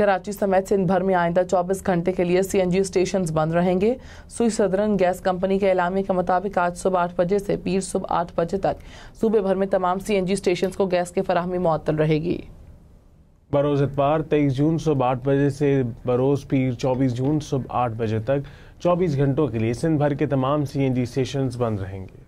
कराची समेत सिंध भर में आइंदा 24 घंटे के लिए सीएनजी स्टेशन बंद रहेंगे सुई सदरन गैस कंपनी के एलामे के मुताबिक आज सुबह आठ बजे से पीर सुबह आठ बजे तक सूबे भर में तमाम सीएनजी स्टेशन को गैस की फराहमी मअतल रहेगी बरोज़ इतवार तेईस जून सुबह आठ बजे से बरोज़ पीर चौबीस जून सुबह आठ बजे तक चौबीस घंटों के लिए सिंध भर के तमाम जी स्टेशन बंद रहेंगे